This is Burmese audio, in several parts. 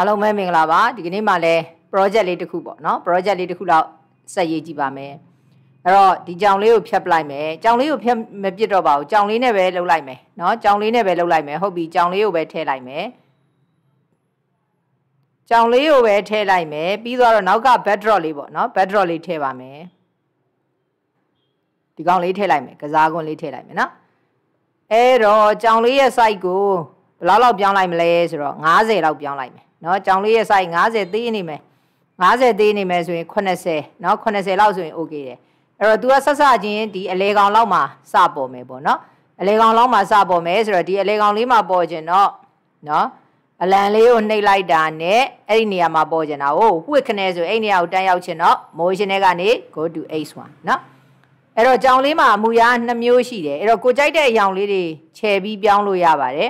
အားလုံးပဲမင်္ဂလာပါဒီကနေ့မှလည်း project လေးတစ်ခုပေါ့နော် project လေးတစ်ခုတော့ဆက်ရေးကြည့်ပါမယ်အဲ့တော့ဒီကြောင်လေးကိုဖြတ်ပလိုက်မယ်ကြောင်လေးကိုဖြတ်မပစ်တော့ပါဘူးကြောင်လေးနဲ့ပဲလှုပ်လိုက်မယ်နော်ကြောင်လေးနဲ့ပဲလှုပ်လိုက်မယ်ဟုတ်ပြီကြောင်လေးကိုပဲထည့်လိုက်မယ်ကြောင်လေးကိုပဲထည့်လိုက်မယ်ပြီးတော့နောက်က backdrop လေးပေါ့နော် backdrop လေးထည့်ပါမယ်ဒီကောင်လေးထည့်လိုက်မယ်ကစားကွန်လေးထည့်လိုက်မယ်နော်အဲ့တော့ကြောင်လေးရဲ့ site ကိုဘယ်လောက်လောက်ပြောင်းလိုက်မလဲဆိုတော့90လောက်ပြောင်းလိုက်မယ်နော်ကြောင်လေးရဲ့ size 90သေးနေမယ်90သေးနေမယ်ဆိုရင်80နော်80လောက်ဆိုရင် okay တယ်အဲ့တော့ तू ကဆက်စချင်းဒီအလေကောင်လောက်မှာစပေါ်မယ်ပေါ့နော်အလေကောင်လောက်မှာစပေါ်မယ်ဆိုတော့ဒီအလေကောင်လေးမှာပေါ်ခြင်းတော့နော်အလံလေးကိုနှိပ်လိုက်တာနဲ့အဲ့ဒီနေရာမှာပေါ်ကျင်တာဟိုဝှစ်ခနဲဆိုအဲ့နေရာကိုတန်းရောက်ချင်တော့ motion နဲ့ကနေ go to h1 เนาะအဲ့တော့ကြောင်လေးမှာအမူအရာနှစ်မျိုးရှိတယ်အဲ့တော့ကိုကြိုက်တဲ့အရာလေးတွေခြယ်ပြီးပြောင်းလို့ရပါတယ်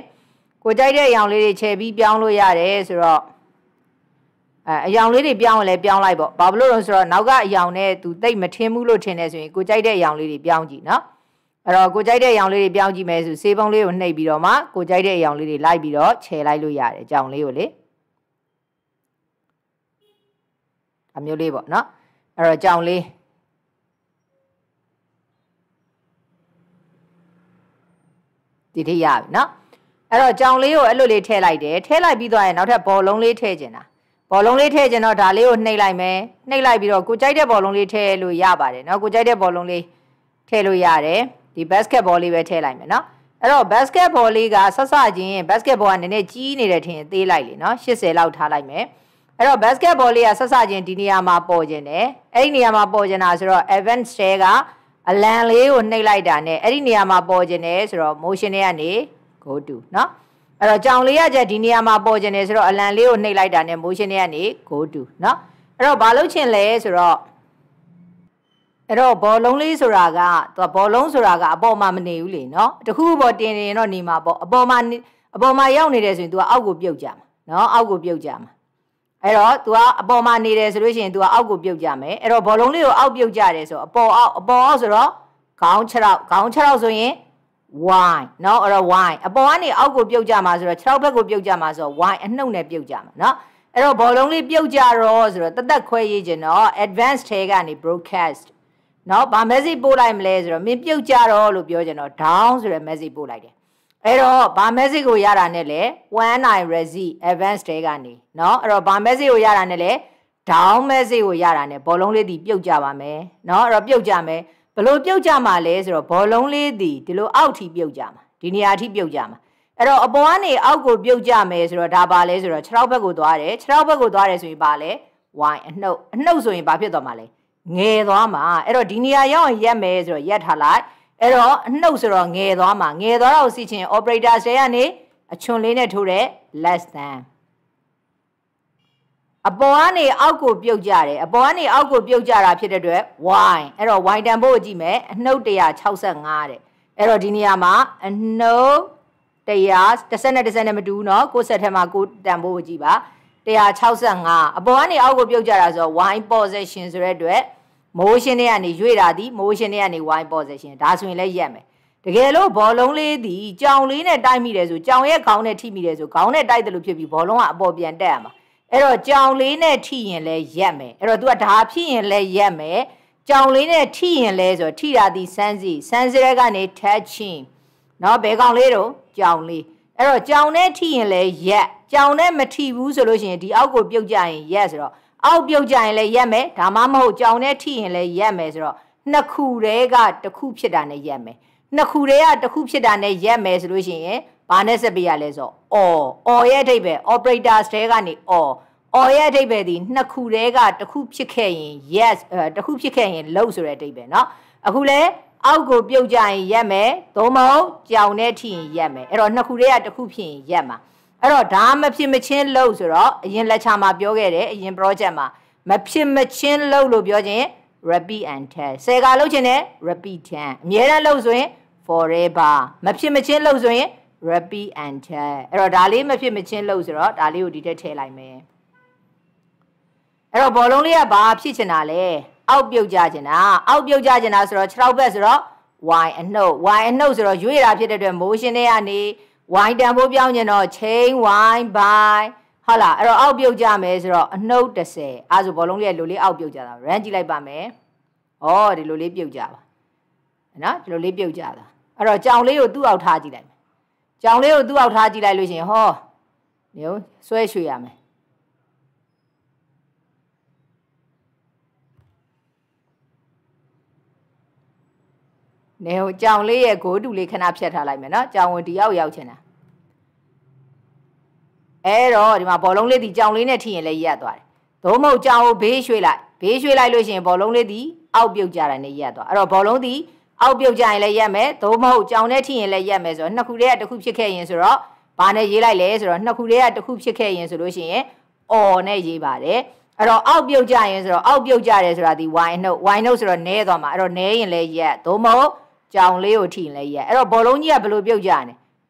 ကိုကြိုက်တဲ့အယောင်လေးတွေချဲပြီးပြောင်းလို့ရတယ်ဆိုတော့အဲအယောင်လေးတွေပြောင်းရင်လည်းပြောင်းလိုက်ပေါ့ဘာလို့လဲဆိုတော့နောက်ကအယောင်နဲ့ तू တိတ်မထင်ဘူးလို့ထင်နေဆိုရင်ကိုကြိုက်တဲ့အယောင်လေးတွေပြောင်းကြည့်နော်အဲ့တော့ကိုကြိုက်တဲ့အယောင်လေးတွေပြောင်းကြည့်မယ်ဆိုစေးပုံးလေးကိုနှိပ်ပြီးတော့မှကိုကြိုက်တဲ့အယောင်လေးတွေလိုက်ပြီးတော့ချဲလိုက်လို့ရတယ်အကြောင်လေးကိုလေအမျိုးလေးပေါ့နော်အဲ့တော့အကြောင်လေးဒီထိရပြီနော်အဲ့တော့ကြောင်လေးကိုအဲ့လိုလေးထည့်လိုက်တယ်ထည့်လိုက်ပြီးသွားရင်နောက်ထပ်ဘောလုံးလေးထည့်ကျင်တာဘောလုံးလေးထည့်ကျင်တော့ဒါလေးကိုနှိပ်လိုက်မယ်နှိပ်လိုက်ပြီးတော့ကိုကြိုက်တဲ့ဘောလုံးလေးထည့်လို့ရပါတယ်เนาะကိုကြိုက်တဲ့ဘောလုံးလေးထည့်လို့ရတယ်ဒီ basket ball လေးပဲထည့်လိုက်မယ်เนาะအဲ့တော့ basket ball လေးကဆက်စချင်း basket ball ကနည်းနည်းကြီးနေတယ်ထင်သေးလိုက်လေเนาะ80လောက်ထားလိုက်မယ်အဲ့တော့ basket ball လေးကဆက်စချင်းဒီနေရာမှာပေါ်ကျင်တယ်အဲ့ဒီနေရာမှာပေါ်ကျင်တာဆိုတော့ event share ကအလံလေးကိုနှိပ်လိုက်တာနဲ့အဲ့ဒီနေရာမှာပေါ်ကျင်တယ်ဆိုတော့ motion တွေကနေ go to เนาะအဲ့တော့ကြောင်လေးရချက်ဒီနေရာမှာပေါ်ကျင်တယ်ဆိုတော့အလံလေးကိုနှိပ်လိုက်တာနဲ့ motion တွေကနေ go to เนาะအဲ့တော့ဘာလုပ်ချင်လဲဆိုတော့အဲ့တော့ဘောလုံးလေးဆိုတာကသူကဘောလုံးဆိုတာကအပေါ်မှာမနေဘူးလေเนาะတခုပေါ်တင်နေရင်တော့နေမှာပေါ့အပေါ်မှာအပေါ်မှာရောက်နေတယ်ဆိုရင် तू ကအောက်ကိုပြုတ်ကြမှာเนาะအောက်ကိုပြုတ်ကြမှာအဲ့တော့ तू ကအပေါ်မှာနေတယ်ဆိုလို့ရှိရင် तू ကအောက်ကိုပြုတ်ကြမယ်အဲ့တော့ဘောလုံးလေးကိုအောက်ပြုတ်ကြတယ်ဆိုအပေါ်အောက်အပေါ်အောက်ဆိုတော့ခေါင်း6ခေါင်း6ဆိုရင် wine เนาะအဲ့တော့ wine အပေါ်ကနေအောက်ကိုပြုတ်ကြမှာဆိုတော့ခြေထောက်ဘက်ကိုပြုတ်ကြမှာဆိုတော့ wine အနှုတ်နဲ့ပြုတ်ကြမှာเนาะအဲ့တော့ဘောလုံးလေးပြုတ်ကြတော့ဆိုတော့တသက်ခွဲရေးခြင်းတော့ advanced ထဲကနေ broadcast เนาะဘာ message ပို့လိုက်မလဲဆိုတော့မင်းပြုတ်ကြတော့လို့ပြောခြင်းတော့ down ဆိုတဲ့ message ပို့လိုက်တယ်အဲ့တော့ဘာ message ကိုရတာနဲ့လဲ one night receipt advanced ထဲကနေเนาะအဲ့တော့ဘာ message ကိုရတာနဲ့လဲ down message ကိုရတာနဲ့ဘောလုံးလေးဒီပြုတ်ကြပါမယ်เนาะအဲ့တော့ပြုတ်ကြမယ်လို့ပြုတ်ကြမှာလဲဆိုတော့ဘောလုံးလေးသည်ဒီလိုအောက်ထိပြုတ်ကြမှာဒီနေရာထိပြုတ်ကြမှာအဲ့တော့အပေါ်ကနေအောက်ကိုပြုတ်ကြမယ်ဆိုတော့ဒါပါလဲဆိုတော့6ဘက်ကိုသွားတယ်6ဘက်ကိုသွားတယ်ဆိုရင်ပါလဲ y အနှုတ်အနှုတ်ဆိုရင်ဘာဖြစ်သွားမှာလဲငယ်သွားမှာအဲ့တော့ဒီနေရာရောက်ရင်ရက်မယ်ဆိုတော့ရက်ထားလိုက်အဲ့တော့အနှုတ်ဆိုတော့ငယ်သွားမှာငယ်သွားတော့စီချင် operator တွေကနေအချွန်လေးနဲ့ထိုးတဲ့ less than အပေါ်ကနေအောက်ကိုပြုတ်ကြတယ်အပေါ်ကနေအောက်ကိုပြုတ်ကြတာဖြစ်တဲ့အတွက် wine အဲ့တော့ wine တန်ဖို့ကြည့်မယ်အနှုတ်165တဲ့အဲ့တော့ဒီနေရာမှာအနှုတ်100 10နဲ့10နဲ့မတူဘူးเนาะကိုယ်ဆက်ထဲမှာကိုတန်ဖို့ကြည့်ပါ165အပေါ်ကနေအောက်ကိုပြုတ်ကြတာဆိုတော့ wine possession ဆိုတဲ့အတွက် motion တွေကနေရွေ့တာဒီ motion တွေကနေ wine possession ဒါဆိုရင်လည်းရက်မယ်တကယ်လို့ဘောလုံးလေးဒီကြောင်လေးနဲ့တိုက်မိတယ်ဆိုကြောင်ရဲ့ခေါင်းနဲ့ထိမိတယ်ဆိုခေါင်းနဲ့တိုက်တယ်လို့ဖြစ်ပြီးဘောလုံးကအပေါ်ပြန်တက်ရမှာအဲ့တော့ကြောင်လေးနဲ့ထိရင်လဲရက်မယ်အဲ့တော့ तू ကဒါဖြစ်ရင်လဲရက်မယ်ကြောင်လေးနဲ့ထိရင်လဲဆိုထိတာဒီစမ်းစီစမ်းစီရဲကနေ touching เนาะဘယ်ကောင်လေးတော့ကြောင်လေးအဲ့တော့ကြောင်နဲ့ထိရင်လဲရက်ကြောင်နဲ့မထိဘူးဆိုလို့ရှိရင်ဒီအောက်ကိုပြုတ်ကြရင်ရက်ဆိုတော့အောက်ပြုတ်ကြရင်လဲရက်မယ်ဒါမှမဟုတ်ကြောင်နဲ့ထိရင်လဲရက်မယ်ဆိုတော့နှစ်ခုတည်းကတစ်ခုဖြစ်တာနဲ့ရက်မယ်နှစ်ခုတည်းကတစ်ခုဖြစ်တာနဲ့ရက်မယ်ဆိုလို့ရှိရင်ဘာနဲ့ဆက်ပေးရလဲဆိုအော်အော်ရဲ့အဓိပ္ပာယ် operators တဲကနေအော်အော်ရဲ့အဓိပ္ပာယ်ဒီနှစ်ခုတည်းကတစ်ခုဖြစ်ခဲ့ရင် yes တစ်ခုဖြစ်ခဲ့ရင် low ဆိုတဲ့အဓိပ္ပာယ်เนาะအခုလဲအောက်ကိုပြုတ်ကြရင်ရက်မယ်သို့မဟုတ်ကြောင်နဲ့ထိရင်ရက်မယ်အဲ့တော့နှစ်ခုတည်းကတစ်ခုဖြစ်ရင်ရက်မှာအဲ့တော့ဒါမဖြစ်မချင်းလို့ဆိုတော့အရင်လက်ချာမှာပြောခဲ့တယ်အရင် project မှာမဖြစ်မချင်းလို့လို့ပြောခြင်း repeat and test ဆယ်ကလုပ်ခြင်းနဲ့ repeat 10အမြဲတမ်းလုပ်ဆိုရင် forever မဖြစ်မချင်းလုပ်ဆိုရင် repeat and tell အဲ့တော့ဒါလေးမဖြစ်မချင်းလို့ဆိုတော့ဒါလေးကိုဒီတက်ထည့်လိုက်မယ်အဲ့တော့ဘောလုံးလေးကဘာဖြစ်ချင်တာလဲအောက်ပြုတ်ကြချင်တာအောက်ပြုတ်ကြချင်တာဆိုတော့6ဘက်ဆိုတော့ y အနှုတ် y အနှုတ်ဆိုတော့ရွေ့တာဖြစ်တဲ့အတွက် motion တွေကနေ y တန်ဖိုးပြောင်းချင်တော့ chain y by ဟုတ်လားအဲ့တော့အောက်ပြုတ်ကြမယ်ဆိုတော့အနှုတ်30အဲ့ဆိုဘောလုံးလေးကလိုလေးအောက်ပြုတ်ကြတာ run ကြည့်လိုက်ပါမယ်ဩဒီလိုလေးပြုတ်ကြပါနော်ဒီလိုလေးပြုတ်ကြတာအဲ့တော့ကြောင်လေးကိုသူ့အောက်ထားကြည့်လိုက်ကြောင်လေးကိုသူ့အောက်ထားကြည့်လိုက်လို့ရှိရင်ဟောမျိုးဆွဲရွှေ့ရမယ်နေဟိုကြောင်လေးရဲ့ဂိုးတူလေးခဏဖြတ်ထားလိုက်မယ်နော်ကြောင်ဝင်ဒီအောက်ရောက်ချင်တာအဲ့တော့ဒီမှာဘောလုံးလေးဒီကြောင်လေးနဲ့ထိရင်လည်းရက်သွားတယ်။သို့မဟုတ်ကြောင်ကိုဘေးရွှေ့လိုက်ဘေးရွှေ့လိုက်လို့ရှိရင်ဘောလုံးလေးဒီအောက်ပြုတ်ကြတာနဲ့ရက်သွား။အဲ့တော့ဘောလုံးဒီအောက်ပြုတ်ကြရင်လည်းရက်မယ်သို့မဟုတ်ကြောင်နဲ့ထိရင်လည်းရက်မယ်ဆိုတော့နှစ်ခုတည်းကတစ်ခုဖြစ်ခဲ့ရင်ဆိုတော့ဘာနဲ့ရေးလိုက်လဲဆိုတော့နှစ်ခုတည်းကတစ်ခုဖြစ်ခဲ့ရင်ဆိုလို့ရှိရင်အော်နဲ့ရေးပါတယ်အဲ့တော့အောက်ပြုတ်ကြရင်ဆိုတော့အောက်ပြုတ်ကြတယ်ဆိုတာဒီ y နှုတ် y နှုတ်ဆိုတော့နဲသွားမှာအဲ့တော့နဲရင်လည်းရက်သို့မဟုတ်ကြောင်လေးကိုထိရင်လည်းရက်အဲ့တော့ဘောလုံးကြီးကဘယ်လိုပြုတ်ကြ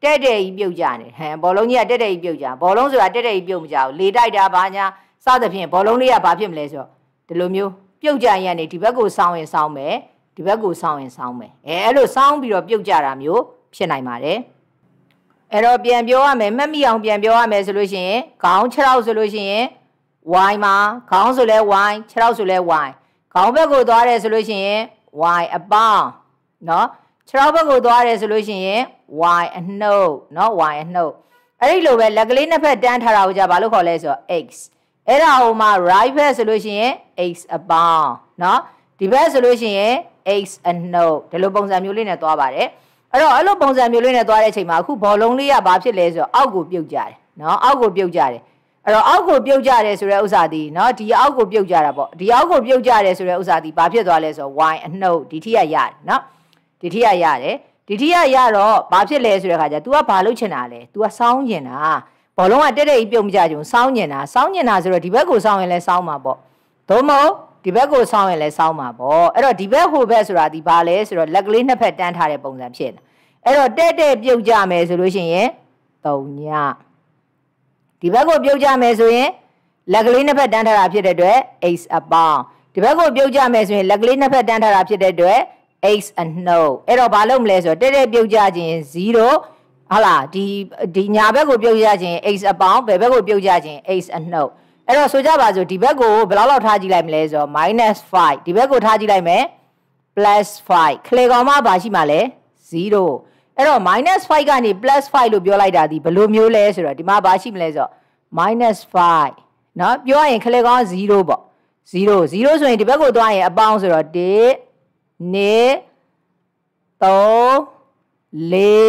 လဲတဲ့တဲ့ကြီးပြုတ်ကြတယ်ဟမ်ဘောလုံးကြီးကတဲ့တဲ့ကြီးပြုတ်ကြဘောလုံးဆိုတာတဲ့တဲ့ကြီးပြုတ်မကြဘူးလေတိုက်တာဘာညာစသဖြင့်ဘောလုံးလေးကဘာဖြစ်မလဲဆိုတော့ဒီလိုမျိုးပြုတ်ကြရင်ကနေဒီဘက်ကိုဆောင်းရင်ဆောင်းမယ်ဒီဘက်ကိုစောင်းရင်စောင်းမယ်အဲအဲ့လိုစောင်းပြီးတော့ပြုတ်ကြတာမျိုးဖြစ်နိုင်ပါတယ်အဲ့တော့ပြန်ပြောရမယ်မှတ်မိအောင်ပြန်ပြောရမယ်ဆိုလို့ရှိရင်ခေါင်းခြေထောက်ဆိုလို့ရှိရင်ဝိုင်းမှာခေါင်းဆိုလဲဝိုင်းခြေထောက်ဆိုလဲဝိုင်းခေါင်းဘက်ကိုသွားတယ်ဆိုလို့ရှိရင်ဝိုင်းအပေါင်းเนาะခြေထောက်ဘက်ကိုသွားတယ်ဆိုလို့ရှိရင်ဝိုင်းအနှုတ်เนาะဝိုင်းအနှုတ်အဲ့ဒီလိုပဲလက်ကလေးနှစ်ဖက်တန်းထားတာကိုじゃဘာလို့ခေါ်လဲဆိုတော့ x အဲ့ဒါဟိုမှာ right ဘက်ဆိုလို့ရှိရင် x အပေါင်းเนาะဒီဘက်ဆိုလို့ရှိရင် eggs a note ဒီလိုပုံစံမျိုးလေးနဲ့သွားပါတယ်အဲ့တော့အဲ့လိုပုံစံမျိုးလေးနဲ့သွားတဲ့အချိန်မှာအခုဘောလုံးလေးကဘာဖြစ်လဲဆိုတော့အောက်ကိုပြုတ်ကြတယ်နော်အောက်ကိုပြုတ်ကြတယ်အဲ့တော့အောက်ကိုပြုတ်ကြတယ်ဆိုတဲ့ဥစ္စာဒီနော်ဒီအောက်ကိုပြုတ်ကြတာပေါ့ဒီအောက်ကိုပြုတ်ကြတယ်ဆိုတဲ့ဥစ္စာဒီဘာဖြစ်သွားလဲဆိုတော့ y အနှုတ်ဒီထိရရတယ်နော်ဒီထိရရတယ်ဒီထိရရတော့ဘာဖြစ်လဲဆိုတဲ့ခါကျ तू ကဘာလုပ်ချင်တာလဲ तू ကစောင်းကျင်တာဘောလုံးကတက်တက်ကြီးပြုတ်မကြကြုံစောင်းကျင်တာစောင်းကျင်တာဆိုတော့ဒီဘက်ကိုစောင်းရင်လဲစောင်းမှာပေါ့သို့မဟုတ်ဒီဘက်ကိုဆောင်းရင်လည်းဆောင်းမှာပေါ့အဲ့တော့ဒီဘက်ဟိုဘက်ဆိုတာဒီဘာလဲဆိုတော့လက်ကလေးနှစ်ဖက်တန်းထားတဲ့ပုံစံဖြစ်နေအဲ့တော့တဲ့တဲ့ပြုတ်ကြမယ်ဆိုလို့ရှိရင်၃ညဒီဘက်ကိုပြုတ်ကြမယ်ဆိုရင်လက်ကလေးနှစ်ဖက်တန်းထားတာဖြစ်တဲ့အတွက် x အပေါင်းဒီဘက်ကိုပြုတ်ကြမယ်ဆိုရင်လက်ကလေးနှစ်ဖက်တန်းထားတာဖြစ်တဲ့အတွက် x အနှုတ်အဲ့တော့ဘာလုပ်မလဲဆိုတော့တဲ့တဲ့ပြုတ်ကြခြင်း0ဟုတ်လားဒီဒီညာဘက်ကိုပြုတ်ကြခြင်း x အပေါင်းဘယ်ဘက်ကိုပြုတ်ကြခြင်း x အနှုတ်အဲ့တော့ဆိုကြပါစို့ဒီဘက်ကိုဘယ်လောက်လောက်ထားကြည့်လိုက်မလဲဆိုတော့ -5 ဒီဘက်ကိုထားကြည့်လိုက်မယ် +5 ခလေကောင်မဘာရှိမှလဲ0အဲ့တော့ -5 ကနေ +5 လို့ပြောလိုက်တာဒီဘယ်လိုမျိုးလဲဆိုတော့ဒီမှာဘာရှိမလဲဆိုတော့ -5 เนาะပြောရင်ခလေကောင်0ပေါ့0 0ဆိုရင်ဒီဘက်ကိုသွားရင်အပေါင်းဆိုတော့1 2 3 4ဟုတ်တ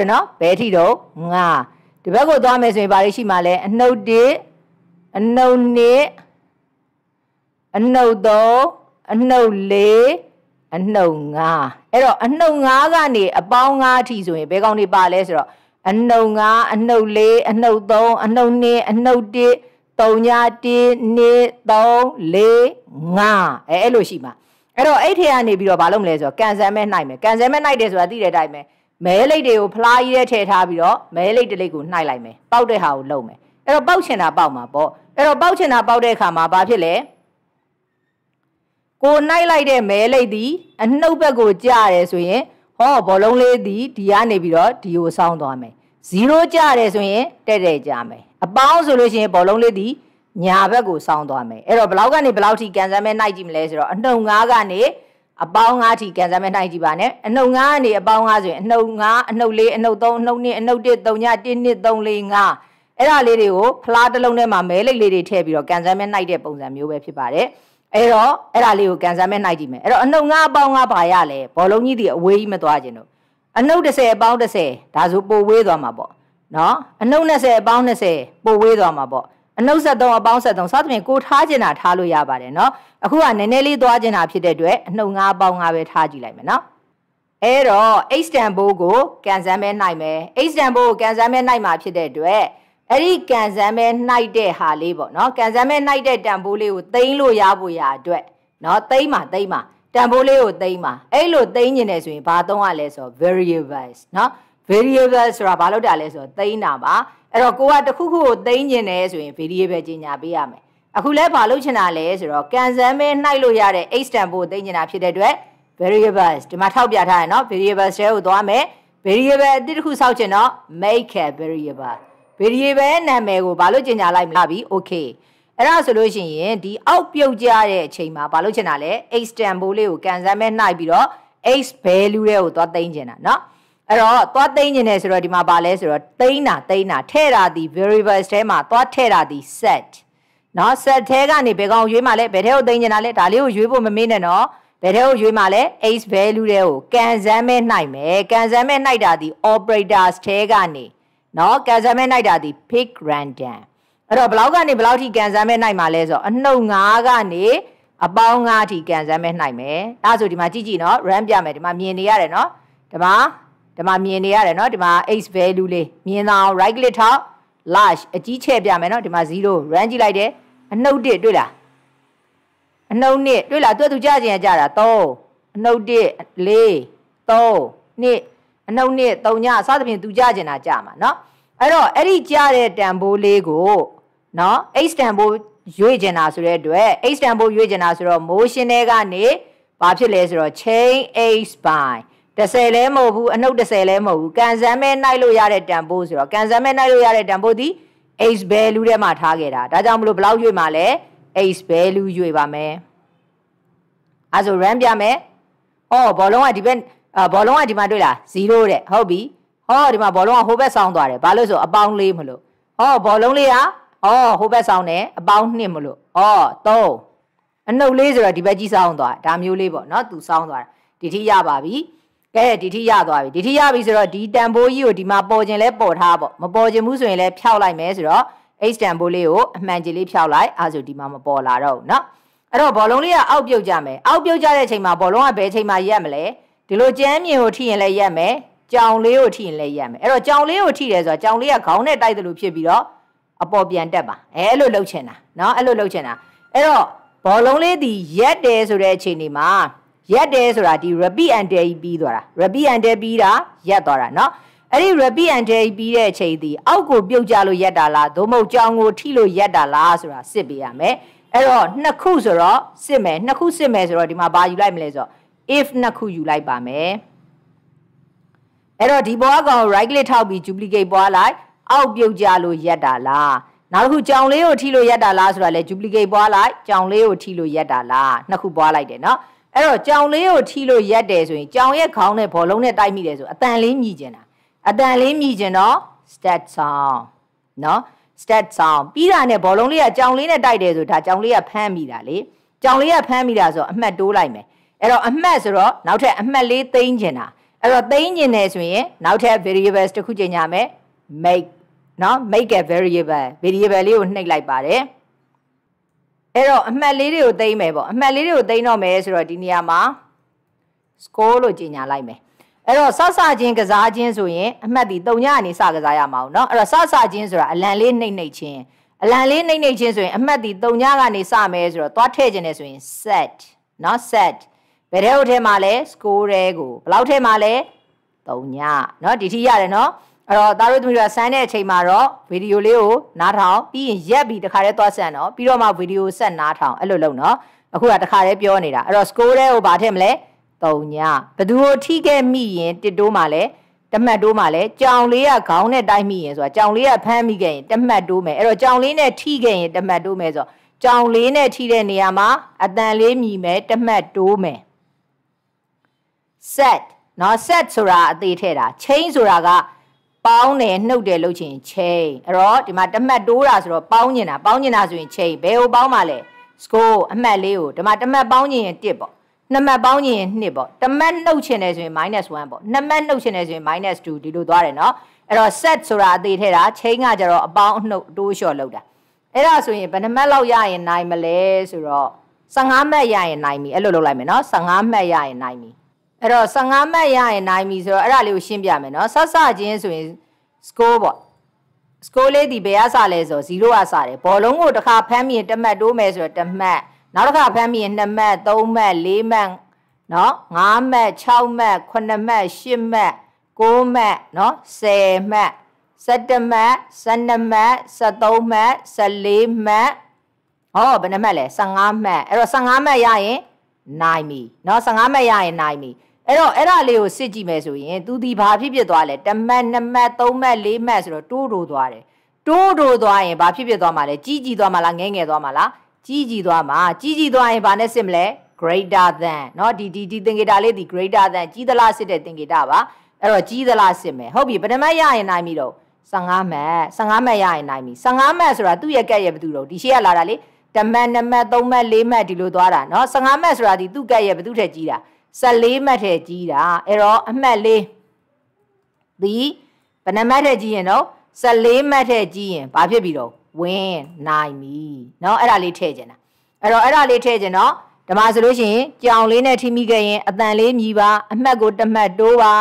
ယ်เนาะဘယ်ထိတော့5ဒီဘက်ကိုသွားမယ်ဆိုရင်ဘာတွေရှိမှလဲအနှုတ်1အနှုတ်နှစ်အနှုတ်သုံးအနှုတ်လေးအနှုတ်ငါအဲ့တော့အနှုတ်ငါကနေအပေါင်းငါအထိဆိုရင်ဘယ်ကောင်တွေပါလဲဆိုတော့အနှုတ်ငါအနှုတ်လေးအနှုတ်သုံးအနှုတ်နှစ်အနှုတ်တစ်သုံးညာတစ်နှစ်သုံးလေးငါအဲအဲ့လိုရှိမှာအဲ့တော့အဲ့ထဲကနေပြီးတော့မလုပ်မလဲဆိုတော့ကန်ဆယ်မဲ့နိုင်မယ်ကန်ဆယ်မဲ့နိုင်တယ်ဆိုတာသိတဲ့အတိုင်းပဲမဲလိတ်တွေကိုဖလားကြီးထဲထည့်ထားပြီးတော့မဲလိတ်တစ်လိတ်ကိုနှိုက်လိုက်မယ်ပောက်တဲ့ဟာကိုလုပ်မယ်အဲ့တော့ပေါက်ချင်တာပေါက်မှာပေါ့အဲ့တော့ပေါက်ချင်တာပေါက်တဲ့အခါမှာဘာဖြစ်လဲကိုနိုင်လိုက်တဲ့မဲလိတ်သည်အနှုတ်ဘက်ကိုကြရတယ်ဆိုရင်ဟောဘောလုံးလေးသည်ဒီကနေပြီးတော့ဒီကိုစောင်းသွားမယ်0ကြရတယ်ဆိုရင်တဲ့တဲ့ကြမယ်အပေါင်းဆိုလို့ရှိရင်ဘောလုံးလေးသည်ညာဘက်ကိုစောင်းသွားမယ်အဲ့တော့ဘလောက်ကနေဘလောက်ထိကန်ဆယ်မဲနိုင်ကြည့်မလဲဆိုတော့အနှုတ်9ကနေအပေါင်း9ထိကန်ဆယ်မဲနိုင်ကြည့်ပါနဲ့အနှုတ်9ကနေအပေါင်း9ဆိုရင်အနှုတ်9အနှုတ်4အနှုတ်3အနှုတ်2အနှုတ်1 3ည1 2 3 4 5အဲ့ဒါလေးတွေကိုဖလားတစ်လုံးထဲမှာမဲလိတ်လေးတွေထည့်ပြီးတော့ကန်ဆယ်မဲနှိုက်တဲ့ပုံစံမျိုးပဲဖြစ်ပါတယ်အဲ့တော့အဲ့ဒါလေးကိုကန်ဆယ်မဲနှိုက်ကြည့်မယ်အဲ့တော့အနှုတ်ငါးအပေါင်းကဘာရလဲဘောလုံးကြီးဒီအဝေးကြီးမသွားခြင်းတော့အနှုတ်30အပေါင်း30ဒါဆိုပိုဝေးသွားမှာပေါ့နော်အနှုတ်20အပေါင်း20ပိုဝေးသွားမှာပေါ့အနှုတ်73အပေါင်း73စသဖြင့်ကိုထားခြင်းတာထားလို့ရပါတယ်နော်အခုကနည်းနည်းလေးသွားခြင်းတာဖြစ်တဲ့အတွက်အနှုတ်9အပေါင်း9ပဲထားကြည့်လိုက်မယ်နော်အဲ့တော့ Istanbul ကိုကန်ဆယ်မဲနိုင်မယ် Istanbul ကိုကန်ဆယ်မဲနိုင်မှာဖြစ်တဲ့အတွက်အဲ့ဒီကန်ဆမ်းမဲနှိုက်တဲ့ဟာလေးပေါ့နော်ကန်ဆမ်းမဲနှိုက်တဲ့တံပိုးလေးကိုသိမ်းလို့ရဖို့ရာအတွက်နော်သိမ်းပါသိမ်းပါတံပိုးလေးကိုသိမ်းပါအဲ့လိုသိမ်းနေတယ်ဆိုရင်ဘာသုံးရလဲဆိုတော့ variables နော် variable ဆိုတာဘာလို့တာလဲဆိုတော့သိမ်းတာပါအဲ့တော့ကိုကတခုခုကိုသိမ်းနေတယ်ဆိုရင် variable ကြီးညာပေးရမယ်အခုလဲဘာလို့ချင်တာလဲဆိုတော့ကန်ဆမ်းမဲနှိုက်လို့ရတဲ့ example ကိုသိမ်းနေတာဖြစ်တဲ့အတွက် variables ဒီမှာထောက်ပြထားရနော် variables တွေကိုသွားမယ် variable အတစ်တစ်ခုစောက်ချင်တော့ make a variable variable နာမည်ကိုဘာလို့ကျင်ညာလိုက်မလားပြီ okay အဲ့ဒါဆိုလို့ရှိရင်ဒီအောက်ပြုတ်ကြတဲ့အချိန်မှာဘာလို့ချင်တာလဲ example လေးကိုကန်ဆယ်မဲ့နှိုက်ပြီးတော့ x value တွေကိုသွားသိမ်းချင်တာเนาะအဲ့တော့သွားသိမ်းချင်တယ်ဆိုတော့ဒီမှာပါလဲဆိုတော့သိမ်းတာသိမ်းတာထဲ့တာဒီ variables ထဲမှာသွားထဲ့တာဒီ set เนาะ set ထဲကနေဘယ်ကောင်ရွေးမှလဲဘယ်ထဲကိုသိမ်းချင်တာလဲဒါလေးကိုရွေးဖို့မမေ့နဲ့เนาะဘယ်ထဲကိုရွေးမှလဲ x value တွေကိုကန်ဆယ်မဲ့နှိုက်မယ်ကန်ဆယ်မဲ့နှိုက်တာဒီ operators ထဲကနေနော်ကန်ဆာမဲနိုင်တာဒီ big random အဲ့တော့ဘလောက်ကနေဘလောက်ထိကန်ဆာမဲနိုင်မှာလဲဆိုတော့အနှုတ်9ကနေအပေါင်း9ထိကန်ဆာမဲနိုင်မယ်ဒါဆိုဒီမှာကြည့်ကြည့်နော် run ပြမယ်ဒီမှာမြင်နေရတယ်နော်ဒီမှာဒီမှာမြင်နေရတယ်နော်ဒီမှာ x value လေးမြင်အောင် right click ထောက် large အကြီးချဲ့ပြမယ်နော်ဒီမှာ0 run ကြည့်လိုက်တယ်အနှုတ်1တွေ့လားအနှုတ်1တွေ့လားတွေ့သူကြခြင်းရကြတာ3အနှုတ်1 4 3 2အနှုတ်နှစ်သုံးညအစသဖြင့်သူကြကျင်တာကြမှာเนาะအဲ့တော့အဲ့ဒီကြတဲ့တန်ဖိုးလေးကိုเนาะ x တန်ဖိုးရွေ့ကျင်တာဆိုတဲ့အတွက် x တန်ဖိုးရွေ့ကျင်တာဆိုတော့ motion တွေကနေဘာဖြစ်လဲဆိုတော့ chain x by 10လဲမဟုတ်ဘူးအနှုတ်10လဲမဟုတ်ဘူးကန်ဆမ်းမဲနိုင်လို့ရတဲ့တန်ဖိုးဆိုတော့ကန်ဆမ်းမဲနိုင်လို့ရတဲ့တန်ဖိုးဒီ x value ထဲမှာထားခဲ့တာဒါကြောင့်မလို့ဘလောက်ရွေ့မှာလဲ x value ရွေ့ပါမယ်အဲဆို run ပြမယ်အော်ဘောလုံးကဒီဘက်အာဘောလုံးကဒီမှာတွေ့လား0တဲ့ဟုတ်ပြီဟောဒီမှာဘောလုံးကဟိုဘက်ဆောင်းသွားတယ်ဘာလို့ဆိုအပေါင်း၄မလို့ဟောဘောလုံးလေးကဟောဟိုဘက်ဆောင်းတယ်အပေါင်း2မလို့ဟော3အနှုတ်လေးဆိုတော့ဒီဘက်ကြီးဆောင်းသွားဒါမျိုးလေးပေါ့နော်သူဆောင်းသွားတာဒီထိရပါပြီကဲဒီထိရသွားပြီဒီထိရပြီဆိုတော့ဒီတန်ဖိုးကြီးကိုဒီမှာပေါ်ခြင်းလဲပေါ်ထားပေါ့မပေါ်ခြင်းဘူးဆိုရင်လဲဖြောက်လိုက်မယ်ဆိုတော့ H တန်ဖိုးလေးကိုအမှန်ကြီးလေးဖြောက်လိုက်အဲဆိုဒီမှာမပေါ်လာတော့ဘူးเนาะအဲ့တော့ဘောလုံးလေးကအောက်ပြုတ်ကြမယ်အောက်ပြုတ်ကြတဲ့အချိန်မှာဘောလုံးကဘယ်အချိန်မှာရက်မလဲဒီလိုကြမ်းမြင်ကိုထိရင်လည်းရက်မယ်ကြောင်လေးကိုထိရင်လည်းရက်မယ်အဲ့တော့ကြောင်လေးကိုထိတယ်ဆိုတာကြောင်လေးကခေါင်းနဲ့တိုက်တယ်လို့ဖြစ်ပြီးတော့အပေါ်ပြန်တက်ပါအဲ့လိုလှုပ်ချင်တာเนาะအဲ့လိုလှုပ်ချင်တာအဲ့တော့ဘောလုံးလေးဒီရက်တယ်ဆိုတဲ့အချိန်ဒီမှာရက်တယ်ဆိုတာဒီ repeat and day ပြီးသွားတာ repeat and day ပြီးတာရက်သွားတာเนาะအဲ့ဒီ repeat and day ပြီးတဲ့အချိန်ဒီအောက်ကိုပြုတ်ကြလို့ရက်တာလားသို့မဟုတ်ကြောင်ကိုထိလို့ရက်တာလားဆိုတာစစ်ပေးရမယ်အဲ့တော့နှစ်ခုဆိုတော့စစ်မယ်နှစ်ခုစစ်မယ်ဆိုတော့ဒီမှာဘာယူလိုက်မလဲဆိုတော့ if နှစ်ခုယူလိုက်ပါမယ်အဲ့တော့ဒီဘွားကောင် right click ထောက်ပြီး duplicate ပွားလိုက်အောက်ပြုတ်ကြလို့ရက်တာလားနောက်တစ်ခုကြောင်လေးကိုထိလို့ရက်တာလားဆိုတာလဲ duplicate ပွားလိုက်ကြောင်လေးကိုထိလို့ရက်တာလားနှစ်ခုပွားလိုက်တယ်เนาะအဲ့တော့ကြောင်လေးကိုထိလို့ရက်တယ်ဆိုရင်ကြောင်ရဲ့ခေါင်းနဲ့ဘောလုံးနဲ့တိုက်မိတယ်ဆိုအတန်လေးမြည်ကျင်တာအတန်လေးမြည်ကျင်တော့ stat sound เนาะ stat sound ပြီးတာနဲ့ဘောလုံးလေးကကြောင်လေးနဲ့တိုက်တယ်ဆိုဒါကြောင်လေးကဖမ်းမိတာလေကြောင်လေးကဖမ်းမိတာဆိုအမှတ်တိုးလိုက်မယ်အဲ့တော့အမှတ်ဆိုတော့နောက်ထပ်အမှတ်လေးသိမ့်ကျင်တာအဲ့တော့သိမ့်ကျင်တယ်ဆိုရင်နောက်ထပ် variables တစ်ခုကျင်ညာမယ် make เนาะ make a variable variable လေးကိုနှိပ်လိုက်ပါတယ်အဲ့တော့အမှတ်လေးတွေကိုသိမ့်မယ်ပေါ့အမှတ်လေးတွေကိုသိမ့်တော့မယ်ဆိုတော့ဒီနေရာမှာ score လို့ကြီးညာလိုက်မယ်အဲ့တော့ဆဆချင်းကစားချင်းဆိုရင်အမှတ်ဒီ၃ညအနေစကစားရမှာအောင်เนาะအဲ့တော့ဆဆချင်းဆိုတာအလံလေးနှိပ်နှိပ်ချင်းအလံလေးနှိပ်နှိပ်ချင်းဆိုရင်အမှတ်ဒီ၃ညကနေစမယ်ဆိုတော့သွားထည့်ခြင်းနဲ့ဆိုရင် set เนาะ set ဘယ်တဲ့ဟုတ်ထဲမှာလဲ score တဲ့ကိုဘယ်လောက်ထဲမှာလဲ3ညเนาะဒီထိရတယ်เนาะအဲ့တော့သားတို့သမီးတို့ဆန်းတဲ့အချိန်မှာတော့ဗီဒီယို လေးကိုနားထောင်ပြီးရင်ရက်ပြီးတခါတည်းသွားဆန်းเนาะပြီးတော့မှဗီဒီယိုဆက်နားထောင်အဲ့လိုလုပ်เนาะအခုကတခါတည်းပြောနေတာအဲ့တော့ score တဲ့ကိုဘာထည့်မလဲ3ညဘသူကိုထိခဲ့မိရင်တစ်တိုးမှာလဲတမတ်တိုးမှာလဲကြောင်လေးကခေါင်းနဲ့တိုက်မိရင်ဆိုတာကြောင်လေးကဖမ်းမိခဲ့ရင်တမတ်တိုးမယ်အဲ့တော့ကြောင်လေးနဲ့ထိခဲ့ရင်တမတ်တိုးမယ်ဆိုတော့ကြောင်လေးနဲ့ထိတဲ့နေရာမှာအတန်လေးမြည်မယ်တမတ်တိုးမယ် set เนาะ set ဆိုတာအသေးထဲတာ chain ဆိုတာက ပေါင်းတယ်နှုတ်တယ်လို့ချင် chain အဲ့တော့ဒီမှာတမတ်တိုးတာဆိုတော့ပေါင်းညင်တာပေါင်းညင်တာဆိုရင် chain ဘယ်ကိုပေါင်းပါလဲ score အမှတ်လေးကိုဒီမှာတမတ်ပေါင်းညင်ရင်1ပေါ့နှစ်မှတ်ပေါင်းညင်ရင်2ပေါ့တမတ်နှုတ်ချင်တယ်ဆိုရင် -1 ပေါ့နှစ်မှတ်နှုတ်ချင်တယ်ဆိုရင် -2 ဒီလိုသွားတယ်เนาะအဲ့တော့ set ဆိုတာအသေးထဲတာ chain ကကြတော့အပေါင်းအနှုတ်တိုးလျှော့လောက်တာအဲ့ဒါဆိုရင်ဘယ်နှမှတ်လောက်ရရင်နိုင်မလဲဆိုတော့15မှတ်ရရင်နိုင်ပြီအဲ့လိုလုပ်လိုက်မယ်เนาะ15မှတ်ရရင်နိုင်ပြီအဲ့တော့15မှတ်ရရင်နိုင်ပြီဆိုတော့အဲ့ဒါလေးကိုရှင်းပြမယ်နော်ဆက်စချင်းဆိုရင် score ပေါ့ score လေးဒီဘယ်အစလဲဆိုတော့0အစတယ်ဘောလုံးကိုတစ်ခါဖမ်းမြင်တစ်မှတ်တိုးမယ်ဆိုတော့တစ်မှတ်နောက်တစ်ခါဖမ်းမြင်2မှတ်3မှတ်4မှတ်နော်9မှတ်6မှတ်9မှတ်10မှတ်9မှတ်နော်10မှတ်17မှတ်12မှတ်13မှတ်14မှတ်ဟောဘယ်နှမှတ်လဲ15မှတ်အဲ့တော့15မှတ်ရရင်နိုင်ပြီနော်15မှတ်ရရင်နိုင်ပြီအဲ့တော့အဲ့ဒါလေးကိုစစ်ကြည့်မယ်ဆိုရင်သူဒီဘာဖြစ်ဖြစ်သွားလဲတမတ်နှစ်မတ်သုံးမတ်လေးမတ်ဆိုတော့တိုးတိုးသွားတယ်တိုးတိုးသွားရင်ဘာဖြစ်ဖြစ်သွားမှာလဲကြီးကြီးသွားမှာလားငဲငယ်သွားမှာလားကြီးကြီးသွားမှာကြီးကြီးသွားရင်ဘာနဲ့စစ်မလဲ greater than เนาะဒီဒီဒီသင်္ကေတလေးဒီ greater than ကြီးသလားစစ်တဲ့သင်္ကေတပါအဲ့တော့ကြီးသလားစစ်မယ်ဟုတ်ပြီပထမရရင်နိုင်ပြီတော့15မှတ်15မှတ်ရရင်နိုင်ပြီ15မှတ်ဆိုတာသူ့ရဲ့ကက်ရဲ့ဘသူတော့ဒီရှေ့ကလာတာလေတမန်နမတ်3မှတ်4မှတ်ဒီလိုသွားတာเนาะ15မှတ်ဆိုတာဒီသူ့ကက်ရဲ့ဘသူထက်ကြီးတာ14မှတ်ထဲကြီးတာအဲ့တော့အမှတ်လေးဒီဘယ်နှမှတ်ထဲကြီးရင်တော့14မှတ်ထဲကြီးရင်ဘာဖြစ်ပြီတော့ဝင်နိုင်ပြီเนาะအဲ့ဒါလေးထည့်ကျင်တာအဲ့တော့အဲ့ဒါလေးထည့်ကျင်တော့ဓမ္မဆိုလို့ရှိရင်ကြောင်လေးနဲ့ထိမိခဲ့ရင်အတန်လေးမြည်ပါအမှတ်ကိုတမှတ်တိုးပါ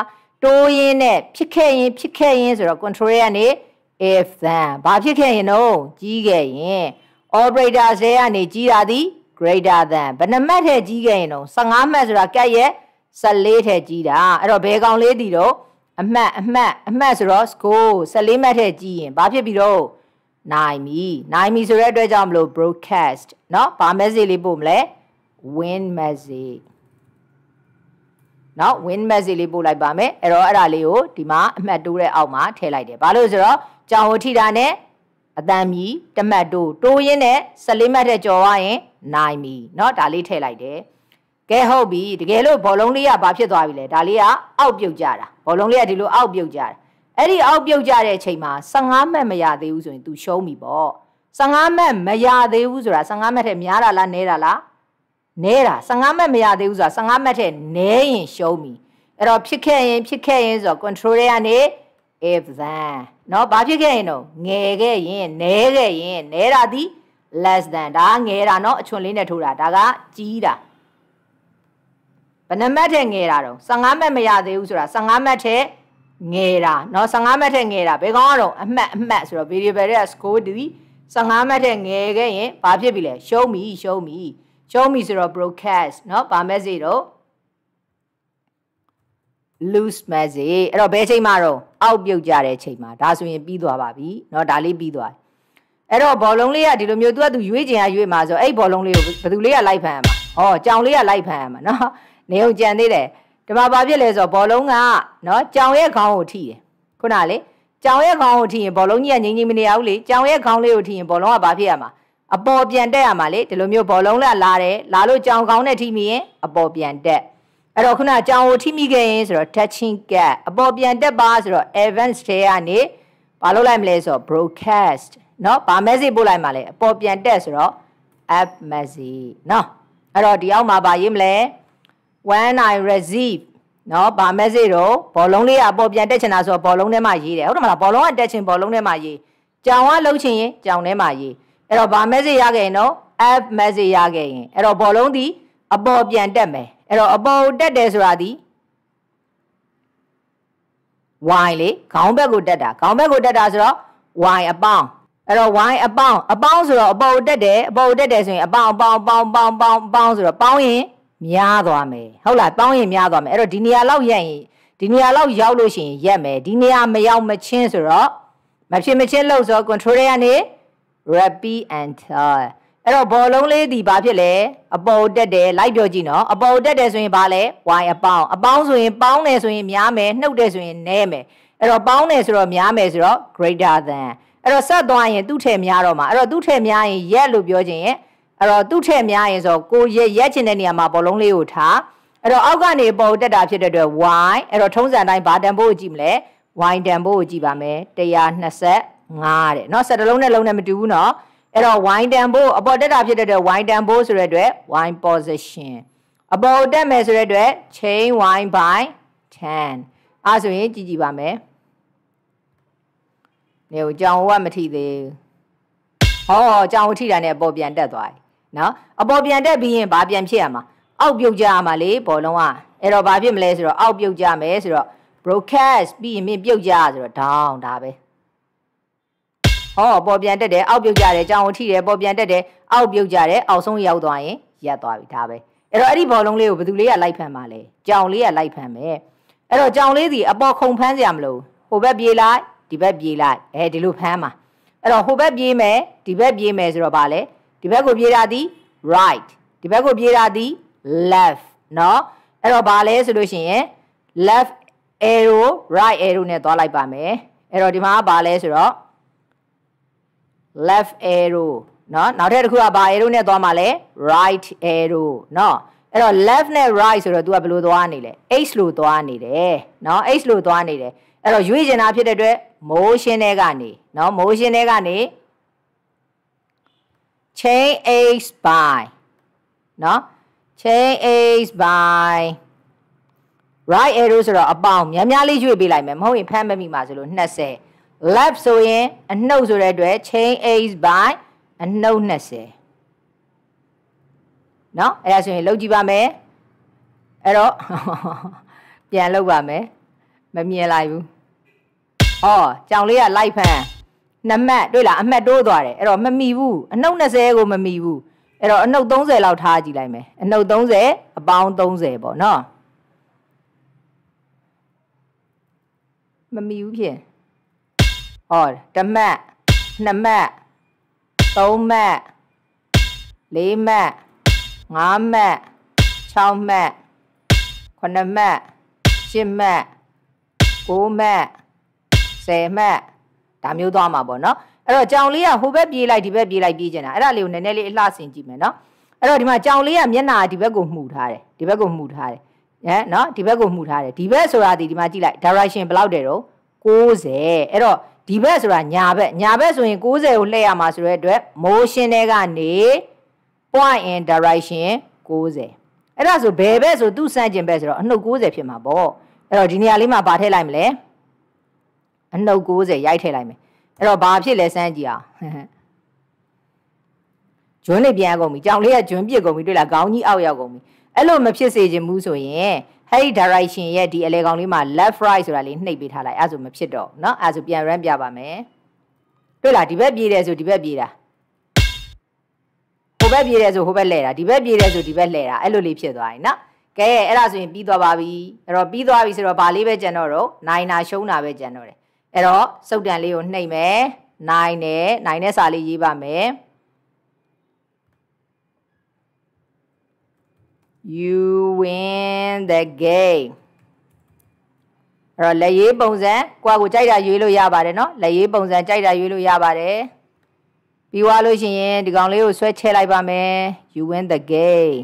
တိုးရင်းနဲ့ဖြစ်ခဲ့ရင် ဖြစ်ခဲ့ရင်ဆိုတော့ control ကနေ if then ဘာဖြစ်ခဲ့ရင်တော့ကြီးခဲ့ရင် operators တွေကနေကြီးတာဒီ greater than ဘယ်နှမှတ်ထဲကြီးခဲ့ရင်တော့15မှတ်ဆိုတာကက်ရဲ့14ထဲကြီးတာအဲ့တော့ဘယ်ကောင်လေးတည်တော့အမှတ်အမှတ်အမှတ်ဆိုတော့ score 14မှတ်ထဲကြီးရင်ဘာဖြစ်ပြီးတော့နိုင်ပြီနိုင်ပြီဆိုတဲ့အတွက်ကြောင့်မလို့ broadcast เนาะဘာ message လေးပို့မလဲ win message เนาะ win message လေးပို့လိုက်ပါမယ်အဲ့တော့အဲ့ဒါလေးကိုဒီမှာအမှတ်တိုးတဲ့အောက်မှာထည့်လိုက်တယ်ဘာလို့ဆိုတော့ကြောင်ဝထီတာနဲ့အတန်မီတမတ်တို့တိုးရင်းနဲ့14မှတ်တဲ့ကြော်ဝရင်နိုင်ပြီเนาะဒါလေးထည့်လိုက်တယ်ကဲဟုတ်ပြီတကယ်လို့ဘောလုံးလေးကဘာဖြစ်သွားပြီလဲဒါလေးကအောက်ပြုတ်ကြတာဘောလုံးလေးကဒီလိုအောက်ပြုတ်ကြတာအဲ့ဒီအောက်ပြုတ်ကြတဲ့အချိန်မှာ15မှတ်မရသေးဘူးဆိုရင် तू ရှုံးပြီပေါ့15မှတ်မရသေးဘူးဆိုတာ15မှတ်ထက်များတာလားနည်းတာလားနည်းတာ15မှတ်မရသေးဘူးဆိုတာ15မှတ်ထက်နည်းရင်ရှုံးပြီအဲ့တော့ဖြစ်ခဲ့ရင်ဖြစ်ခဲ့ရင်ဆိုတော့ control တွေကနေ if than เนาะဘာဖြစ်ခဲ့ရင်တော့ငယ်ခဲ့ရင်နဲခဲ့ရင်နဲတာဒီ less than ဒါငယ်တာเนาะအချွန်လေးနဲ့ထိုးတာဒါကကြီးတာဘယ်နှမတ်ထဲငယ်တာတော့15မတ်မရသေးဘူးဆိုတာ15မတ်ထဲငယ်တာเนาะ15မတ်ထဲငယ်တာဘယ်ကောင်ကတော့အမှတ်အမှတ်ဆိုတော့ variable တွေက score ဒီ15မတ်ထဲငယ်ခဲ့ရင်ဘာဖြစ်ပြီလဲရှုံးပြီရှုံးပြီရှုံးပြီဆိုတော့ broadcast เนาะဗာမက်စေတော့ lose message အဲ့တော့ဘယ်ချိန်မှာတော့အောက်ပြုတ်ကြတဲ့ချိန်မှာဒါဆိုရင်ပြီးသွားပါပြီเนาะဒါလေးပြီးသွားအဲ့တော့ဘောလုံးလေးကဒီလိုမျိုးသူကသူရွေးချင်ရရွေးမှာဆိုအဲ့ဘောလုံးလေးကိုဘယ်သူလေးကလိုက်ဖမ်းရမှာဟောကြောင်လေးကလိုက်ဖမ်းရမှာเนาะနေုံကြံသေးတယ်ဒီမှာဘာဖြစ်လဲဆိုတော့ဘောလုံးကเนาะကြောင်ရဲ့ခေါင်းကိုထိတယ်ခုနလေကြောင်ရဲ့ခေါင်းကိုထိရင်ဘောလုံးကြီးကငိမ့်ငိမ့်မနေရဘူးလေကြောင်ရဲ့ခေါင်းလေးကိုထိရင်ဘောလုံးကဘာဖြစ်ရမှာအပေါ်ပြန်တက်ရမှာလေဒီလိုမျိုးဘောလုံးကလာတယ်လာလို့ကြောင်ခေါင်းနဲ့ထိမိရင်အပေါ်ပြန်တက်အဲ့တော့ခုနအကြောင်းကိုထိမိခဲ့ရင်ဆိုတော့ touching gap အပေါ်ပြန်တက်ပါဆိုတော့ events တွေကနေဘာလုပ်လိုက်မလဲဆိုတော့ broadcast เนาะဘာ message ပို့လိုက်မှာလဲအပေါ်ပြန်တက်ဆိုတော့ app message เนาะအဲ့တော့ဒီအောက်မှာဘာရေးမလဲ when i receive เนาะဘာ message တော့ဘောလုံးလေးကအပေါ်ပြန်တက်ချင်တာဆိုတော့ဘောလုံးထဲမှာရေးတယ်ဟုတ်တယ်မလားဘောလုံးကတက်ချင်ဘောလုံးထဲမှာရေးကြောင်ကလှုပ်ချင်ရင်ကြောင်ထဲမှာရေးအဲ့တော့ဘာ message ရခဲ့ရင်တော့ app message ရခဲ့ရင်အဲ့တော့ဘောလုံးဒီအပေါ်ပြန်တက်မယ်အဲ့တော့အပေါ်တက်တယ်ဆိုတာဒီဝိုင်လေခေါင်းဘက်ကိုတက်တာခေါင်းဘက်ကိုတက်တာဆိုတော့ဝိုင်အပေါင်းအဲ့တော့ y အပေါင်းအပေါင်းဆိုတော့အပေါ်တက်တယ်အပေါ်တက်တယ်ဆိုရင် အပေါင်းအပေါင်းပေါင်းပေါင်းပေါင်းပေါင်းဆိုတော့ပေါင်းရင်များသွားမယ်ဟုတ်လားပေါင်းရင်များသွားမယ်အဲ့တော့ဒီနေရာလောက်ရက်ရင်ဒီနေရာလောက်ရောက်လို့ရှိရင်ရက်မယ်ဒီနေရာမရောက်မချင်းဆိုတော့မဖြစ်မချင်းလို့ဆို control ရကနေ repeat and tell အဲ့တော့ဘော်လုံးလေးဒီဘာဖြစ်လဲအပေါ်တက်တယ်လိုက်ပြောကြည့်နော်အပေါ်တက်တယ်ဆိုရင်ဘာလဲ y အပေါင်းအပေါင်းဆိုရင်ပေါင်းတယ်ဆိုရင်များမယ်နှုတ်တယ်ဆိုရင်နည်းမယ်အဲ့တော့ပေါင်းတယ်ဆိုတော့များမယ်ဆိုတော့ greater than အဲ့တော့ဆက်သွားရင်သူ့ထည့်များတော့မှာအဲ့တော့သူ့ထည့်များရင် yes လို့ပြောခြင်းရဲ့အဲ့တော့သူ့ထည့်များရင်ဆိုတော့ကိုရက်ရက်ချင်တဲ့နေရာမှာဘော်လုံးလေးကိုထားအဲ့တော့အောက်ကနေအပေါ်တက်တာဖြစ်တဲ့အတွက် y အဲ့တော့ထုံးစံတိုင်းဘာတန်ဖို့ကိုကြည့်မလဲ y တန်ဖို့ကိုကြည့်ပါမယ်125တဲ့เนาะဆက်တစ်လုံးနဲ့လုံးနဲ့မတူဘူးเนาะအဲ့တော့ wine တန်ဖိုးအပေါ်တက်တာဖြစ်တဲ့အတွက် wine တန်ဖိုးဆိုတဲ့အတွက် wine position အပေါ်တက်မယ်ဆိုတဲ့အတွက် chain wine by 10အဲဆိုရင်ကြည့်ကြည့်ပါမယ်နေကိုကြောင်ဝတ်မထီသေးဟောကြောင်ဝတ်ထီတာနဲ့အပေါ်ပြန်တက်သွားပြီနော်အပေါ်ပြန်တက်ပြီးရင်ဘာပြန်ဖြစ်ရမှာ အောက်ပြုတ်ကြရမှာလေဘောလုံးကအဲ့တော့ဘာဖြစ်မလဲဆိုတော့အောက်ပြုတ်ကြမယ်ဆိုတော့ broadcast ပြီးရင်မြင့်ပြုတ်ကြဆိုတော့ down ဒါပဲဟောပေါ်ပြန်တက်တယ်အောက်ပြုတ်ကြတယ်ကြောင်ကိုထိတယ်ပေါ်ပြန်တက်တယ်အောက်ပြုတ်ကြတယ်အောက်ဆုံးရောက်သွားရင်ရပ်သွားပြီဒါပဲအဲ့တော့အဲ့ဒီဘောလုံးလေးကိုဘယ်သူလေးကလိုက်ဖမ်းပါလဲကြောင်လေးကလိုက်ဖမ်းမယ်အဲ့တော့ကြောင်လေးစီအပေါ်ခုံဖမ်းစရာမလိုဟိုဘက်ပြေးလိုက်ဒီဘက်ပြေးလိုက်အဲဒီလိုဖမ်းပါအဲ့တော့ဟိုဘက်ပြေးမယ်ဒီဘက်ပြေးမယ်ဆိုတော့ဗာလေဒီဘက်ကိုပြေးတာဒီ right ဒီဘက်ကိုပြေးတာဒီ left เนาะအဲ့တော့ဗာလဲဆိုလို့ရှိရင် left arrow right arrow နဲ့သွားလိုက်ပါမယ်အဲ့တော့ဒီမှာဗာလဲဆိုတော့ left arrow เนาะနောက်ထပ်တစ်ခုကဘာ arrow နဲ့သွားမှာလဲ right arrow เนาะအဲ့တော့ left နဲ့ right ဆိုတော့ तू ကဘယ်လိုသွားနေလဲ h လို့သွားနေတယ်เนาะ h လို့သွားနေတယ်အဲ့တော့ရွေ့ကျင်တာဖြစ်တဲ့အတွက် motion တွေကနေเนาะ motion တွေကနေ change h by เนาะ change h by right arrow ဆိုတော့အပေါင်များများလေးရွေ့ပေးလိုက်မယ်မဟုတ်ရင်ဖမ်းမမိမှာဆိုလို့20 left ဆိုရင်အနှုတ်ဆိုတဲ့အတွက် change age by အနှုတ်20เนาะအဲ့ဒါဆိုရင်လောက်ကြည့်ပါမယ်အဲ့တော့ပြန်လောက်ပါမယ်မမြင်လိုက်ဘူးဟောကြောင်လေးကလိုက်ဖန်နှမတ်တွေ့လားအမှတ်တိုးသွားတယ်အဲ့တော့မမီဘူးအနှုတ်20ကိုမမီဘူးအဲ့တော့အနှုတ်30လောက်ထားကြည့်လိုက်မယ်အနှုတ်30အပေါင်း30ပေါ့เนาะမမီဘူးဖြစ်ဟောတမတ်နှစ်မတ်သုံးမတ်လေးမတ်ငါးမတ်6မတ်9မတ်10မတ်9မတ်10မတ်ဒါမျိုးသွားမှာပေါ့နော်အဲ့တော့ကြောင်လေးကဟိုဘက်ပြေးလိုက်ဒီဘက်ပြေးလိုက်ပြေးကျင်တာအဲ့ဒါလေးကိုနည်းနည်းလေးအလှဆင်ကြည့်မယ်နော်အဲ့တော့ဒီမှာကြောင်လေးကမျက်နှာဒီဘက်ကိုမှုထားတယ်ဒီဘက်ကိုမှုထားတယ်ဟမ်နော်ဒီဘက်ကိုမှုထားတယ်ဒီဘက်ဆိုတာဒီဒီမှာကြည့်လိုက် direction ဘယ်လောက်တယ်တော့60အဲ့တော့ဒီဘက်ဆိုတာညာဘက်ညာဘက်ဆိုရင်60ကိုလှည့်ရမှာဆိုတဲ့အတွက် motion တွေကနေ point in direction 60အဲ့ဒါဆိုဘယ်ဘက်ဆိုသူ့ဆန့်ကျင်ဘက်ဆိုတော့အနှုတ်60ဖြစ်မှာပေါ့အဲ့တော့ဒီနေရာလေးမှာဗာထည့်လိုက်မလဲအနှုတ်60ရိုက်ထည့်လိုက်မယ်အဲ့တော့ဘာဖြစ်လဲစမ်းကြည့်အောင်ကျွန်းလေးပြန်ကုန်ပြီကြောင်လေးကကျွန်းပြစ်ကုန်ပြီတွေ့လားခေါင်းကြီးအောက်ရောက်ကုန်ပြီအဲ့လိုမဖြစ်စေချင်ဘူးဆိုရင်အဲ့ဒီ direction ရဲ့ဒီအလဲကောင်လေးမှာ left right ဆိုတာလေးနှိပ်ပေးထားလိုက်အဲ့ဆိုမဖြစ်တော့เนาะအဲ့ဆိုပြန် run ပြပါမယ်တွေ့လားဒီဘက်ပြေးတယ်ဆိုဒီဘက်ပြေးတာဟိုဘက်ပြေးတယ်ဆိုဟိုဘက်လှည့်တာဒီဘက်ပြေးတယ်ဆိုဒီဘက်လှည့်တာအဲ့လိုလေးဖြစ်သွားရင်เนาะကဲအဲ့ဒါဆိုရင်ပြီးသွားပါပြီအဲ့တော့ပြီးသွားပြီဆိုတော့ဗာလေးပဲကြံတော့တော့နိုင်နာရှုံးတာပဲကြံတော့တယ်အဲ့တော့စုပ်တန်လေးကိုနှိပ်မယ်နိုင်တယ်နိုင်တဲ့စာလေးရေးပါမယ် you win the game အဲ့တော့လက်ရေးပုံစံကိုယ့်ကိုကြိုက်တာရွေးလို့ရပါတယ်နော်လက်ရေးပုံစံကြိုက်တာရွေးလို့ရပါတယ်ပြီးွားလို့ရှိရင်ဒီကောင်လေးကိုဆွဲချဲလိုက်ပါမယ် you win the game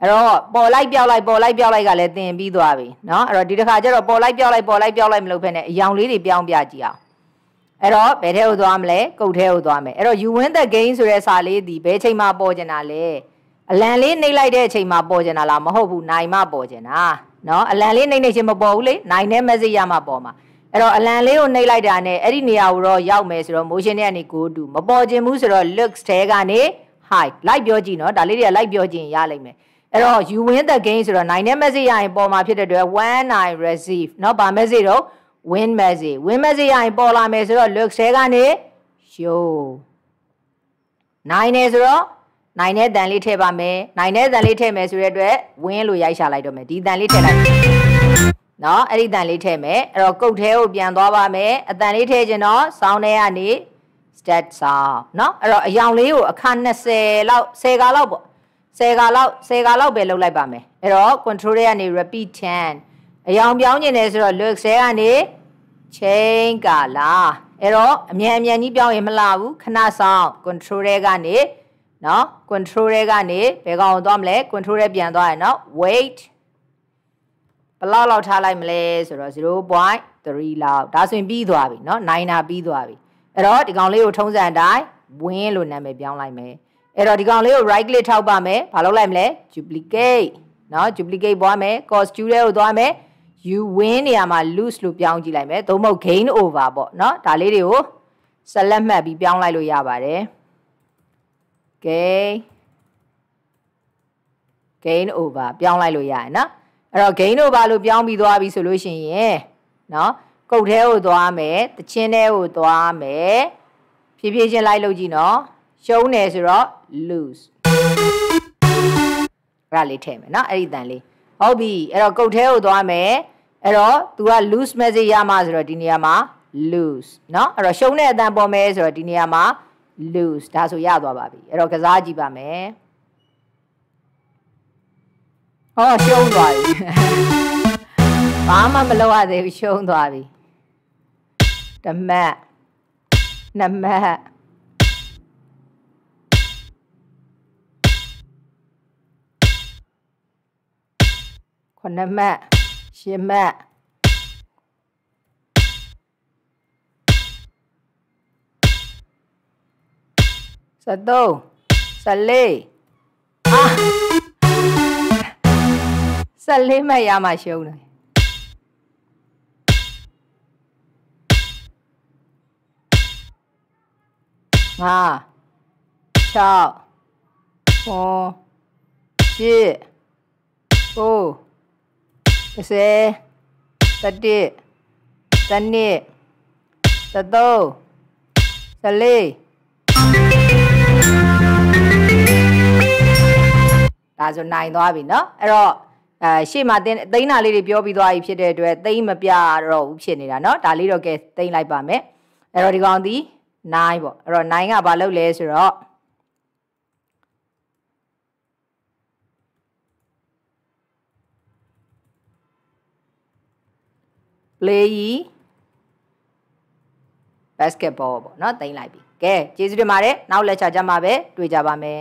အဲ့တော့ပေါ်လိုက်ပြောက်လိုက်ပေါ်လိုက်ပြောက်လိုက်ကလည်းသင်ပြီးသွားပြီเนาะအဲ့တော့ဒီတစ်ခါကျတော့ပေါ်လိုက်ပြောက်လိုက်ပေါ်လိုက်ပြောက်လိုက်မလုပ်ဖက်နဲ့အယောင်လေးတွေပြောင်းပြကြည့်အောင်အဲ့တော့ဘယ်ထဲကိုသွားမလဲကုတ်ထဲကိုသွားမယ်အဲ့တော့ you win the game ဆိုတဲ့စာလေးဒီဘယ်ချိန်မှာပေါ်ကျင်တာလဲအလံလေးနှိပ်လိုက်တဲ့အချိန်မှာပေါ်ကျင်တာလားမဟုတ်ဘူးနိုင်မှပေါ်ကျင်တာနော်အလံလေးနှိပ်နေချင်းမပေါ်ဘူးလေနိုင်တဲ့ message ရမှပေါ်မှာအဲ့တော့အလံလေးကိုနှိပ်လိုက်တာနဲ့အဲ့ဒီနေရာကိုတော့ရောက်မယ်ဆိုတော့ motion နဲ့ကနေ go to မပေါ်ကျင်ဘူးဆိုတော့ looks တဲကနေ high လိုက်ပြောကြည့်နော်ဒါလေးတွေကလိုက်ပြောကြည့်ရလိမ့်မယ်အဲ့တော့ you win the game ဆိုတော့နိုင်တဲ့ message ရရင်ပေါ်မှာဖြစ်တဲ့အတွက် when i receive เนาะဗာ message တော့ win message win message ရရင်ပေါ်လာမယ်ဆိုတော့ looks တဲကနေ show နိုင်တယ်ဆိုတော့နိုင်တဲ့တန်လေးထည့်ပါမယ်နိုင်တဲ့တန်လေးထည့်မယ်ဆိုတဲ့အတွက်ဝင်းလို့ရိုက်ရှာလိုက်တော့မယ်ဒီတန်လေးထည့်လိုက်နော်အဲ့ဒီတန်လေးထည့်မယ်အဲ့တော့ကုတ်သေးကိုပြန်သွားပါမယ်အတန်လေးထည့်ခြင်းတော့စောင်းထဲကနေ stat စောင်းနော်အဲ့တော့အယောင်လေးကိုအခါ20လောက်10ခါလောက်ပေါ့10ခါလောက်10ခါလောက်ပဲလုပ်လိုက်ပါမယ်အဲ့တော့ control ထဲကနေ repeat 10အယောင်ပြောင်းနေတယ်ဆိုတော့ look 10ကနေ change ကာလာအဲ့တော့အမြန်အမြန်ကြီးပြောင်းရင်မလာဘူးခဏစောင်း control ထဲကနေ repeat နော် control တွေကနေဘယ်ကောင်သွားမလဲ control တွေပြန်သွားရနော် weight ဘယ်လောက်လောက်ထားလိုက်မလဲဆိုတော့0.3လောက်ဒါဆိုရင်ပြီးသွားပြီနော်9နာပြီးသွားပြီအဲ့တော့ဒီကောင်လေးကိုထုံးစံအတိုင်း win လို့နာမည်ပြောင်းလိုက်မယ်အဲ့တော့ဒီကောင်လေးကို right click ထောက်ပါမယ်ဘာလုပ်လိုက်မလဲ duplicate နော် duplicate ပွားမယ် cost ကျူးတဲ့ကိုသွားမယ် you win နေရာမှာ lose လို့ပြောင်းကြည့်လိုက်မယ်သို့မဟုတ် gain over ပေါ့နော်ဒါလေးတွေကို select မှတ်ပြီးပြောင်းလိုက်လို့ရပါတယ် gain gain over ပြောင်းလိုက်လို့ရတယ်နော်အဲ့တော့ gain over လို့ပြောင်းပြီးသွားပြီဆိုလို့ရှိရင်နော်ကုတ်သေးကိုသွားမယ်တချင်းသေးကိုသွားမယ်ဖြည်းဖြည်းချင်းလိုက်လို့ကြည့်နော်ရှုံးတယ်ဆိုတော့ lose အဲ့ဒါလေးထည့်မယ်နော်အဲ့ဒီတန်လေးဟုတ်ပြီအဲ့တော့ကုတ်သေးကိုသွားမယ်အဲ့တော့ तू က lose message ရမှာဆိုတော့ဒီနေရာမှာ lose เนาะအဲ့တော့ရှုံးတဲ့အတန်ပေါ်မယ်ဆိုတော့ဒီနေရာမှာ lose ဒါဆိုရသွားပါပြီအဲ့တော့ကစားကြည့်ပါမယ်ဟောရှုံးသွားပြီဘာမှမလုပ်ရသေးဘူးရှုံးသွားပြီတမတ်နမတ်ခုနမတ်ရှင်မတ် Sa do. Sa lê. À. Sa lê mà ya mà show này. Nga. Chào. Ô. Chị. Ô. Xe. tadi, đi. Sa nị. Sa tô. Sa lê. ဒါဆိုနိုင်သွားပြီနော်အဲ့တော့အဲရှေ့မှာတင်းသိန်းတာလေးတွေပြောပြီးသွားပြီဖြစ်တဲ့အတွက်သိန်းမပြတော့ဘူးဖြစ်နေတာနော်ဒါလေးတော့ကဲသိန်းလိုက်ပါမယ်အဲ့တော့ဒီကောင်ဒီ9ပေါ့အဲ့တော့9ကဘာလုပ်လဲဆိုတော့လေယီဘတ်စကတ်ဘောပေါ့နော်တင်လိုက်ပြီကဲကျေးဇူးတင်ပါတယ်နောက်လက်ချာကြမှာပဲတွေ့ကြပါမယ်